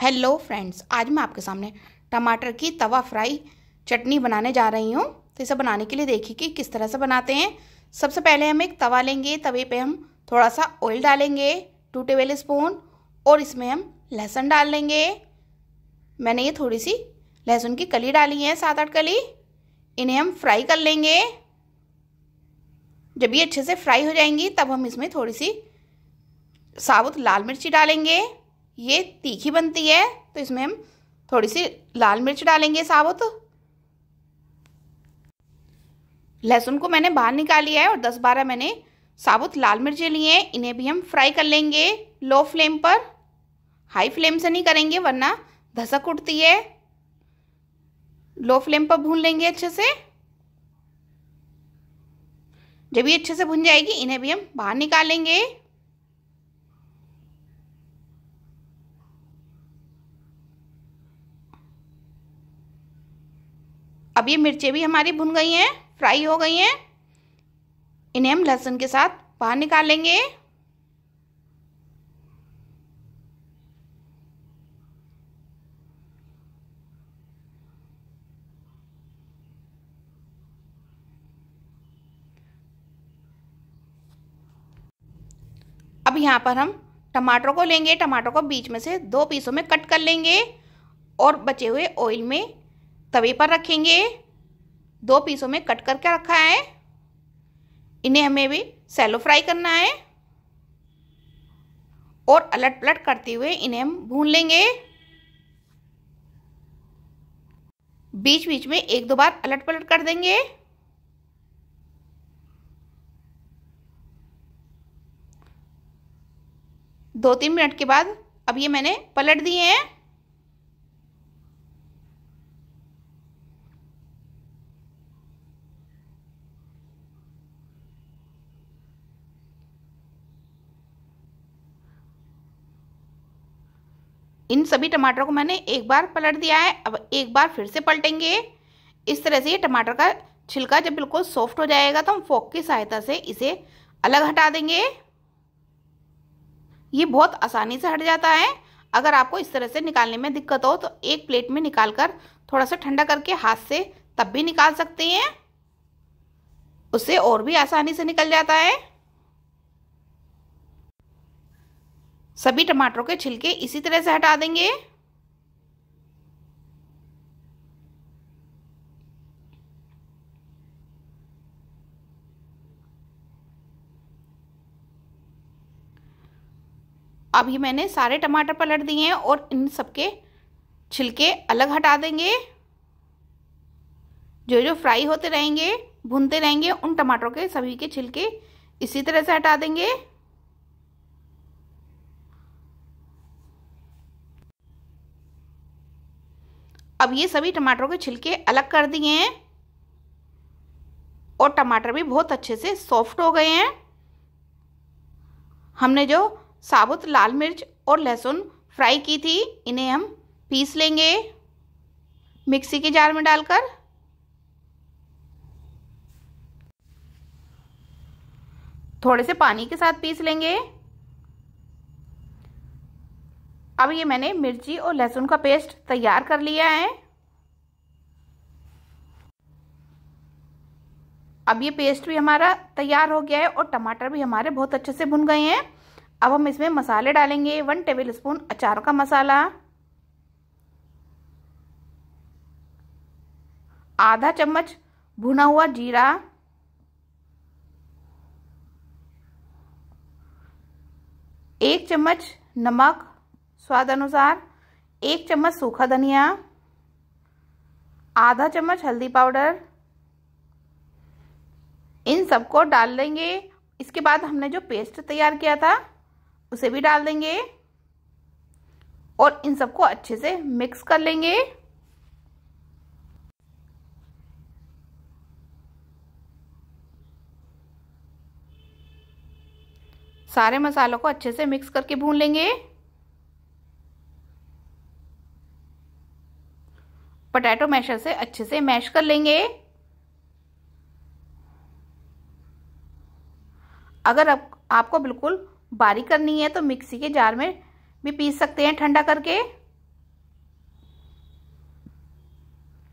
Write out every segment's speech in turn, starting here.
hello friends आज मैं आपके सामने टमाटर की तवा फ्राई चटनी बनाने जा रही हूँ तो इसे बनाने के लिए देखिए कि किस तरह से बनाते हैं सबसे पहले हम एक तवा लेंगे तवे पे हम थोड़ा सा ऑयल डालेंगे टू टेबल स्पून और इसमें हम लहसुन डाल लेंगे मैंने ये थोड़ी सी लहसुन की कली डाली है सात आठ कली इन्हें हम फ्राई कर लेंगे जब ये अच्छे से फ्राई हो जाएंगी तब हम इसमें थोड़ी सी साबुत लाल मिर्ची डालेंगे ये तीखी बनती है तो इसमें हम थोड़ी सी लाल मिर्च डालेंगे साबुत लहसुन को मैंने बाहर निकाल लिया है और 10-12 मैंने साबुत लाल मिर्च लिए हैं इन्हें भी हम फ्राई कर लेंगे लो फ्लेम पर हाई फ्लेम से नहीं करेंगे वरना धसक उठती है लो फ्लेम पर भून लेंगे अच्छे से जब ये अच्छे से भुन जाएगी इन्हें भी हम बाहर निकालेंगे अब ये मिर्चें भी हमारी भुन गई हैं फ्राई हो गई हैं इन्हें हम लहसुन के साथ बाहर निकालेंगे अब यहाँ पर हम टमाटरों को लेंगे टमाटरों को बीच में से दो पीसों में कट कर लेंगे और बचे हुए ऑयल में तवे पर रखेंगे दो पीसों में कट करके रखा है इन्हें हमें भी सैलो फ्राई करना है और अलट पलट करते हुए इन्हें हम भून लेंगे बीच बीच में एक दो बार अलट पलट कर देंगे दो तीन मिनट के बाद अब ये मैंने पलट दिए हैं इन सभी टमाटरों को मैंने एक बार पलट दिया है अब एक बार फिर से पलटेंगे इस तरह से ये टमाटर का छिलका जब बिल्कुल सॉफ्ट हो जाएगा तो हम फोक की सहायता से इसे अलग हटा देंगे ये बहुत आसानी से हट जाता है अगर आपको इस तरह से निकालने में दिक्कत हो तो एक प्लेट में निकाल कर थोड़ा सा ठंडा करके हाथ से तब भी निकाल सकते हैं उससे और भी आसानी से निकल जाता है सभी टमाटरों के छिलके इसी तरह से हटा देंगे अभी मैंने सारे टमाटर पलट दिए हैं और इन सबके छिलके अलग हटा देंगे जो जो फ्राई होते रहेंगे भुनते रहेंगे उन टमाटरों के सभी के छिलके इसी तरह से हटा देंगे अब ये सभी टमाटरों के छिलके अलग कर दिए हैं और टमाटर भी बहुत अच्छे से सॉफ्ट हो गए हैं हमने जो साबुत लाल मिर्च और लहसुन फ्राई की थी इन्हें हम पीस लेंगे मिक्सी के जार में डालकर थोड़े से पानी के साथ पीस लेंगे अब ये मैंने मिर्ची और लहसुन का पेस्ट तैयार कर लिया है अब ये पेस्ट भी हमारा तैयार हो गया है और टमाटर भी हमारे बहुत अच्छे से भुन गए हैं अब हम इसमें मसाले डालेंगे वन टेबल स्पून अचार का मसाला आधा चम्मच भुना हुआ जीरा एक चम्मच नमक स्वाद अनुसार एक चम्मच सूखा धनिया आधा चम्मच हल्दी पाउडर इन सबको डाल देंगे इसके बाद हमने जो पेस्ट तैयार किया था उसे भी डाल देंगे और इन सबको अच्छे से मिक्स कर लेंगे सारे मसालों को अच्छे से मिक्स करके भून लेंगे पोटैटो मैशर से अच्छे से मैश कर लेंगे अगर आप, आपको बिल्कुल बारीक करनी है तो मिक्सी के जार में भी पीस सकते हैं ठंडा करके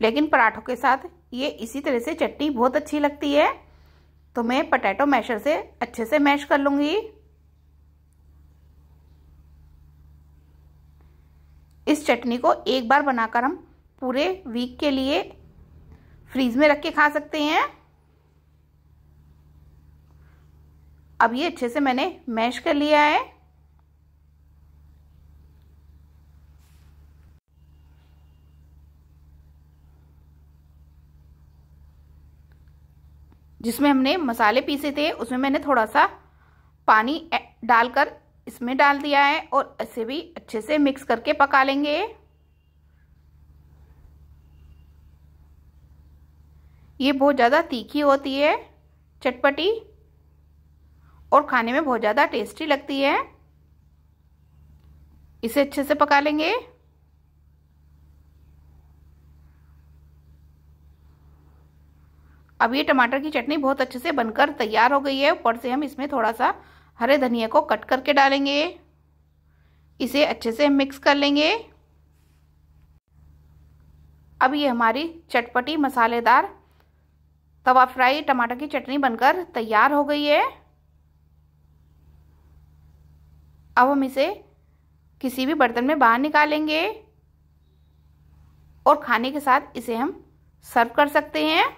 लेकिन पराठों के साथ ये इसी तरह से चटनी बहुत अच्छी लगती है तो मैं पोटैटो मैशर से अच्छे से मैश कर लूंगी इस चटनी को एक बार बनाकर हम पूरे वीक के लिए फ्रीज में रख के खा सकते हैं अब ये अच्छे से मैंने मैश कर लिया है जिसमें हमने मसाले पीसे थे उसमें मैंने थोड़ा सा पानी डालकर इसमें डाल दिया है और इसे भी अच्छे से मिक्स करके पका लेंगे ये बहुत ज़्यादा तीखी होती है चटपटी और खाने में बहुत ज़्यादा टेस्टी लगती है इसे अच्छे से पका लेंगे अब ये टमाटर की चटनी बहुत अच्छे से बनकर तैयार हो गई है ऊपर से हम इसमें थोड़ा सा हरे धनिया को कट करके डालेंगे इसे अच्छे से मिक्स कर लेंगे अब ये हमारी चटपटी मसालेदार तवा फ्राई टमाटर की चटनी बनकर तैयार हो गई है अब हम इसे किसी भी बर्तन में बाहर निकालेंगे और खाने के साथ इसे हम सर्व कर सकते हैं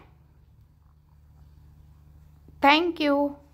थैंक यू